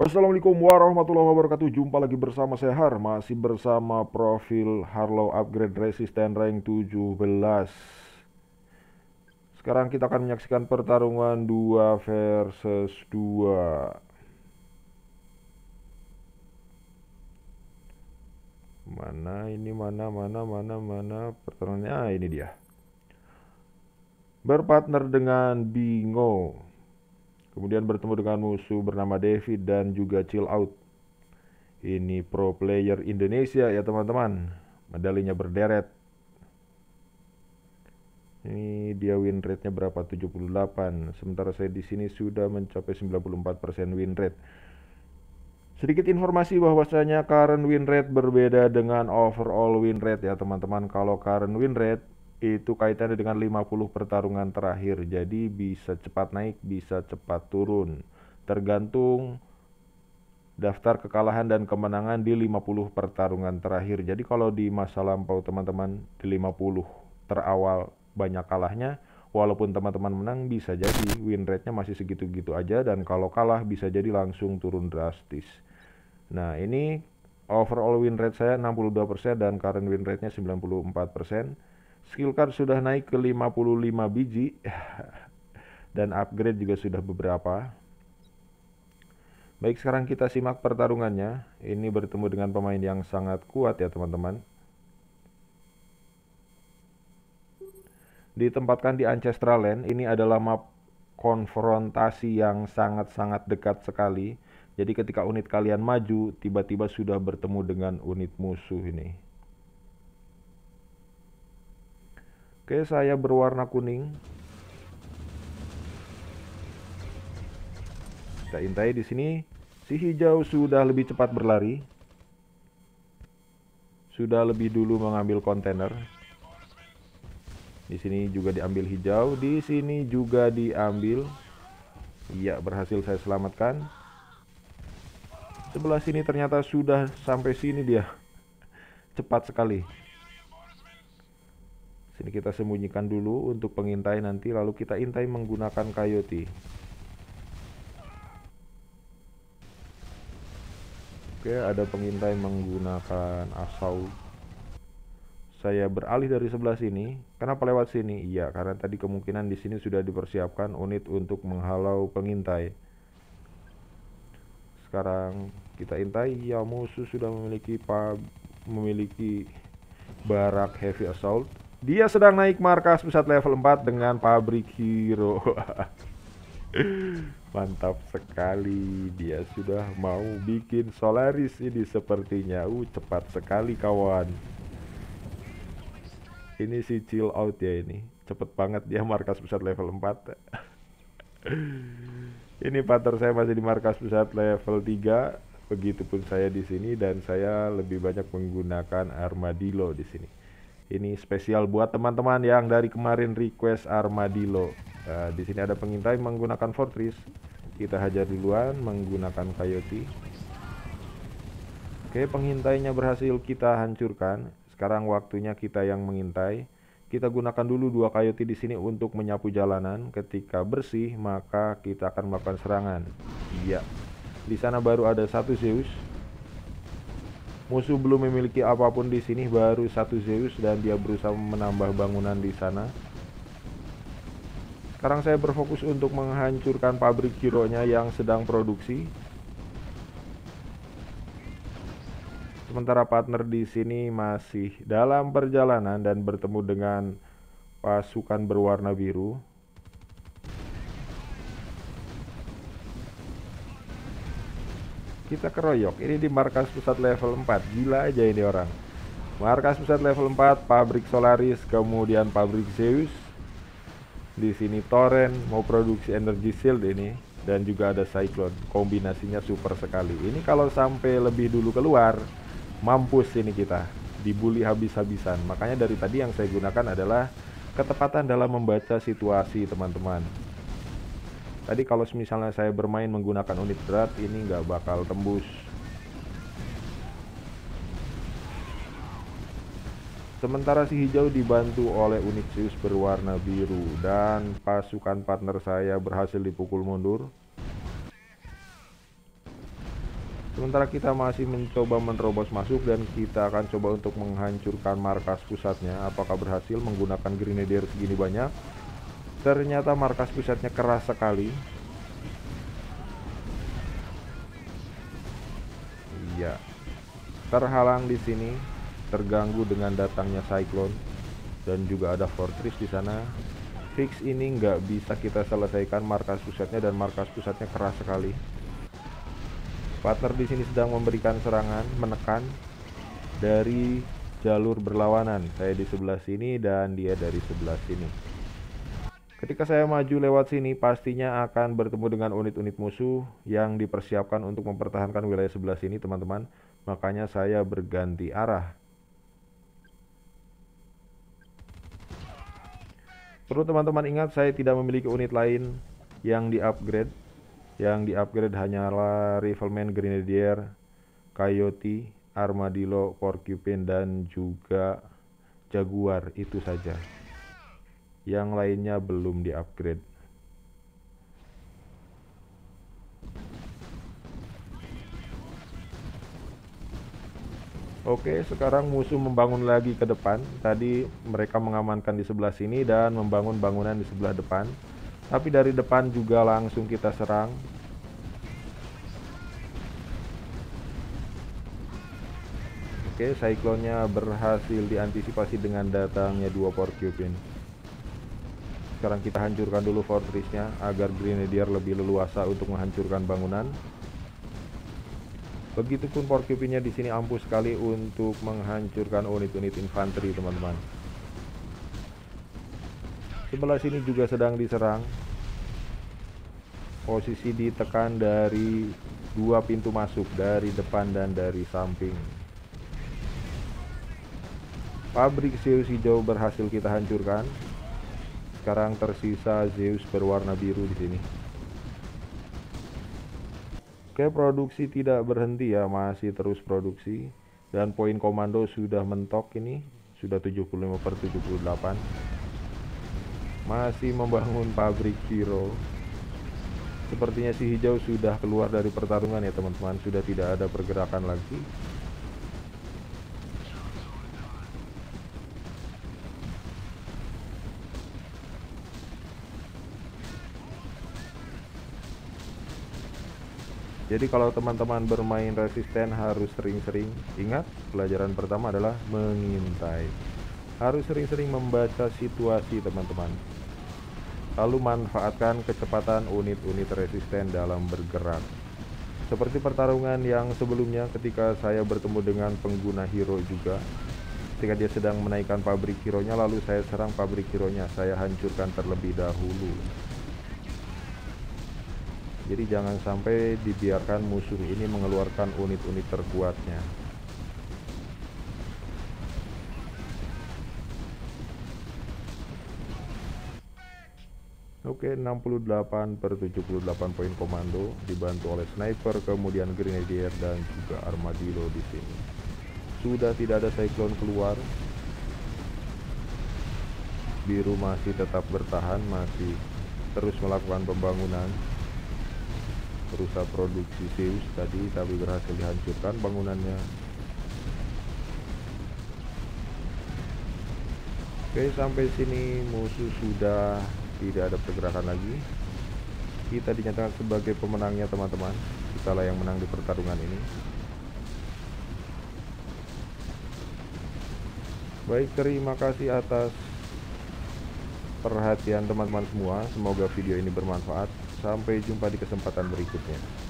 Assalamualaikum warahmatullahi wabarakatuh Jumpa lagi bersama saya Har Masih bersama profil Harlow Upgrade Resisten Rank 17 Sekarang kita akan menyaksikan pertarungan 2 versus 2 Mana ini mana mana mana mana Pertarungannya ah, ini dia Berpartner dengan Bingo Kemudian bertemu dengan musuh bernama David dan juga Chill Out. Ini pro player Indonesia ya teman-teman. Medalinya berderet. Ini dia win rate-nya berapa? 78. Sementara saya di sini sudah mencapai 94% win rate. Sedikit informasi bahwasanya current win rate berbeda dengan overall win rate ya teman-teman. Kalau current win rate itu kaitannya dengan 50 pertarungan terakhir. Jadi bisa cepat naik, bisa cepat turun. Tergantung daftar kekalahan dan kemenangan di 50 pertarungan terakhir. Jadi kalau di masa lampau teman-teman di 50 terawal banyak kalahnya, walaupun teman-teman menang bisa jadi win rate-nya masih segitu-gitu aja dan kalau kalah bisa jadi langsung turun drastis. Nah, ini overall win rate saya 62% dan current win rate-nya 94% skill card sudah naik ke 55 biji dan upgrade juga sudah beberapa baik sekarang kita simak pertarungannya ini bertemu dengan pemain yang sangat kuat ya teman-teman ditempatkan di Ancestral Land ini adalah map konfrontasi yang sangat-sangat dekat sekali jadi ketika unit kalian maju tiba-tiba sudah bertemu dengan unit musuh ini Oke, saya berwarna kuning. Kita intai di sini. Si hijau sudah lebih cepat berlari. Sudah lebih dulu mengambil kontainer. Di sini juga diambil hijau, di sini juga diambil. Iya, berhasil saya selamatkan. Sebelah sini ternyata sudah sampai sini dia. Cepat sekali. Sini kita sembunyikan dulu untuk pengintai nanti lalu kita intai menggunakan coyote. Oke, ada pengintai menggunakan asau. Saya beralih dari sebelah sini. Kenapa lewat sini? Iya, karena tadi kemungkinan di sini sudah dipersiapkan unit untuk menghalau pengintai. Sekarang kita intai. Ya, musuh sudah memiliki pub, memiliki barak heavy assault dia sedang naik markas pusat level 4 dengan pabrik hero. Mantap sekali. Dia sudah mau bikin Solaris ini sepertinya. Uh, cepat sekali kawan. Ini si chill out ya ini. Cepet banget dia markas pusat level 4. ini partner saya masih di markas pusat level 3. Begitupun saya di sini dan saya lebih banyak menggunakan armadillo di sini. Ini spesial buat teman-teman yang dari kemarin request armadillo. Nah, di sini ada pengintai menggunakan fortress. Kita hajar duluan menggunakan coyote. Oke, pengintainya berhasil kita hancurkan. Sekarang waktunya kita yang mengintai. Kita gunakan dulu dua coyote di sini untuk menyapu jalanan. Ketika bersih, maka kita akan melakukan serangan. Iya. Di sana baru ada satu Zeus Musuh belum memiliki apapun di sini, baru satu Zeus dan dia berusaha menambah bangunan di sana. Sekarang saya berfokus untuk menghancurkan pabrik hero-nya yang sedang produksi. Sementara partner di sini masih dalam perjalanan dan bertemu dengan pasukan berwarna biru. kita keroyok ini di markas pusat level 4 gila aja ini orang markas pusat level 4 pabrik Solaris kemudian pabrik Zeus di sini Torrent mau produksi energi shield ini dan juga ada Cyclone kombinasinya super sekali ini kalau sampai lebih dulu keluar mampus ini kita dibully habis-habisan makanya dari tadi yang saya gunakan adalah ketepatan dalam membaca situasi teman-teman Tadi kalau misalnya saya bermain menggunakan unit berat, ini nggak bakal tembus. Sementara si hijau dibantu oleh unit Zeus berwarna biru dan pasukan partner saya berhasil dipukul mundur. Sementara kita masih mencoba menerobos masuk dan kita akan coba untuk menghancurkan markas pusatnya. Apakah berhasil menggunakan grenadier segini banyak? Ternyata markas pusatnya keras sekali. Iya. Terhalang di sini, terganggu dengan datangnya Cyclone dan juga ada Fortress di sana. Fix ini nggak bisa kita selesaikan markas pusatnya dan markas pusatnya keras sekali. Partner di sini sedang memberikan serangan, menekan dari jalur berlawanan. Saya di sebelah sini dan dia dari sebelah sini. Ketika saya maju lewat sini, pastinya akan bertemu dengan unit-unit musuh yang dipersiapkan untuk mempertahankan wilayah sebelah sini, teman-teman. Makanya saya berganti arah. Perlu teman-teman ingat, saya tidak memiliki unit lain yang di-upgrade. Yang di-upgrade hanyalah Rifleman Grenadier, Coyote, Armadillo, Porcupine, dan juga Jaguar. Itu saja yang lainnya belum diupgrade. Oke, sekarang musuh membangun lagi ke depan. Tadi mereka mengamankan di sebelah sini dan membangun bangunan di sebelah depan. Tapi dari depan juga langsung kita serang. Oke, Cyclone-nya berhasil diantisipasi dengan datangnya dua Porcupine. Sekarang kita hancurkan dulu fortressnya agar Grenadier lebih leluasa untuk menghancurkan bangunan. Begitupun porcupine-nya di sini ampuh sekali untuk menghancurkan unit-unit infanteri, teman-teman. Sebelah sini juga sedang diserang. Posisi ditekan dari dua pintu masuk, dari depan dan dari samping pabrik Zeus hijau berhasil kita hancurkan sekarang tersisa Zeus berwarna biru di sini. Oke, produksi tidak berhenti ya, masih terus produksi. Dan poin komando sudah mentok ini, sudah 75 per 78. Masih membangun pabrik hero. Sepertinya si hijau sudah keluar dari pertarungan ya teman-teman, sudah tidak ada pergerakan lagi. Jadi kalau teman-teman bermain resisten harus sering-sering ingat pelajaran pertama adalah mengintai. Harus sering-sering membaca situasi teman-teman. Lalu manfaatkan kecepatan unit-unit resisten dalam bergerak. Seperti pertarungan yang sebelumnya ketika saya bertemu dengan pengguna hero juga. Ketika dia sedang menaikkan pabrik hero-nya lalu saya serang pabrik hero-nya, saya hancurkan terlebih dahulu. Jadi jangan sampai dibiarkan musuh ini mengeluarkan unit-unit terkuatnya. Oke, 68 per 78 poin komando dibantu oleh sniper, kemudian grenadier dan juga armadillo di sini. Sudah tidak ada cyclone keluar. Biru masih tetap bertahan, masih terus melakukan pembangunan Berusaha produksi Zeus tadi tapi berhasil dihancurkan bangunannya Oke sampai sini musuh sudah tidak ada pergerakan lagi kita dinyatakan sebagai pemenangnya teman-teman kitalah yang menang di pertarungan ini baik terima kasih atas perhatian teman-teman semua semoga video ini bermanfaat Sampai jumpa di kesempatan berikutnya.